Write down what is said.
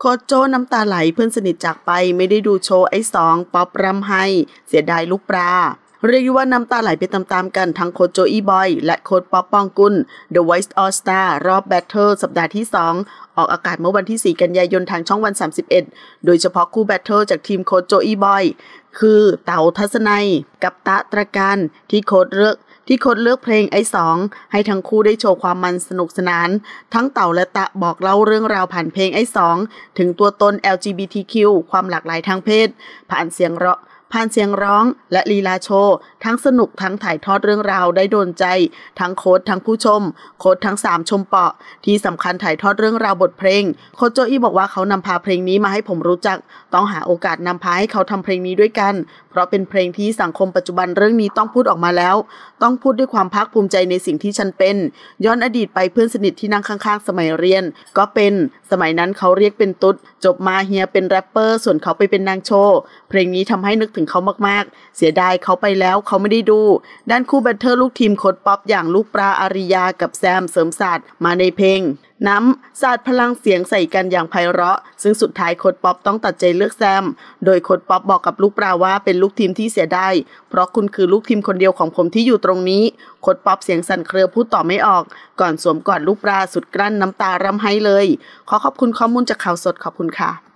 โคโจน้ำตาไหลเพื่อนสนิทจากไปไม่ได้ดูโชว์ไอ้สองป๊อปรำให้ เสียดายลูกปลาเรียกว่าน้ำตาไหลไปตามๆกัน ทั้งโคโจอีบอย และโคดป๊อปปองกุล The Voice All Star รอบ b บ t t l e สัปดาห์ที่ 2 ออกอากาศเมื่อวันที่ 4 กันยายนทางช่องวัน 31 โดยเฉพาะคู่แบทเทิลจากทีมโคโจอีบอย คือเต่าทัศนัย กับตะตระการที่โคดเลือกที่โค้ดเลือกเพลงไอ้สองให้ทั้งคู่ได้โชว์ความมันสนุกสนาน ทั้งเต่าและตะบอกเล่าเรื่องราวผ่านเพลงไอ้สองถึงตัวตน LGBTQ ความหลากหลายทางเพศ ผ่านเสียงเราะผ่านเสียงร้อง และลีลาโชว์ทั้งสนุกทั้งถ่ายทอดเรื่องราวได้โดนใจ ทั้งโค้ดทั้งผู้ชม โค้ดทั้ง 3 ชมเปาะ ที่สำคัญถ่ายทอดเรื่องราวบทเพลงโค้ดโจอี้บอกว่าเขานำพาเพลงนี้มาให้ผมรู้จัก ต้องหาโอกาสนำพาให้เขาทำเพลงนี้ด้วยกัน เพราะเป็นเพลงที่สังคมปัจจุบันเรื่องนี้ต้องพูดออกมาแล้ว ต้องพูดด้วยความภาคภูมิใจในสิ่งที่ฉันเป็น ย้อนอดีตไปเพื่อนสนิทที่นั่งข้างๆ สมัยเรียน ก็เป็นสมัยนั้นเขาเรียกเป็นตุ๊ดจบมาเฮียเป็นแรปเปอร์ส่วนเขาไปเป็นนางโชว์เพลงนี้ทำให้นึกถึงเขามากๆ เสียดายเขาไปแล้วเขาไม่ได้ดู ด้านคู่แบทเทอร์ลูกทีมโคดป๊อปอย่างลูกปลาอาริยากับแซมเสริมศาสตร์มาในเพลง น้ำศาสตร์พลังเสียงใส่กันอย่างไพเราะซึ่งสุดท้ายโคดป๊อปต้องตัดใจเลือกแซม โดยโคดป๊อปบอกกับลูกปลาว่า เป็นลูกทีมที่เสียดายเพราะคุณคือลูกทีมคนเดียวของผมที่อยู่ตรงนี้โคดป๊อปเสียงสั่นเครือพูดต่อไม่ออก ก่อนสวมกอดลูกปลาสุดกลั้นน้ำตาร่ำไห้เลย ขอขอบคุณข้อมูลจากข่าวสดขอบคุณค่ะ